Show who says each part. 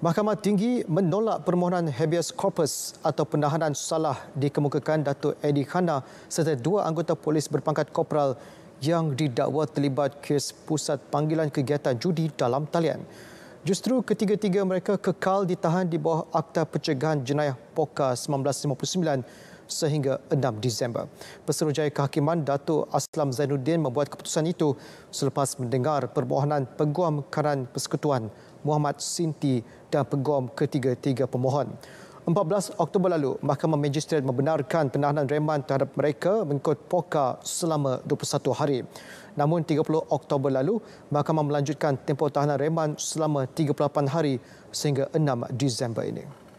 Speaker 1: Mahkamah Tinggi menolak permohonan habeas corpus atau penahanan salah dikemukakan Datuk Eddie Khanna serta dua anggota polis berpangkat korporal yang didakwa terlibat kes pusat panggilan kegiatan judi dalam talian. Justru ketiga-tiga mereka kekal ditahan di bawah Akta Pencegahan Jenayah POKA 1959 sehingga 6 Disember. Pesuruhjaya Kehakiman Dato Aslam Zainuddin membuat keputusan itu selepas mendengar permohonan peguam kanan persekutuan Muhammad Sinti dan peguam ketiga-tiga pemohon. 14 Oktober lalu, Mahkamah Magistrat membenarkan penahanan reman terhadap mereka mengikut POKA selama 21 hari. Namun 30 Oktober lalu, Mahkamah melanjutkan tempoh tahanan reman selama 38 hari sehingga 6 Disember ini.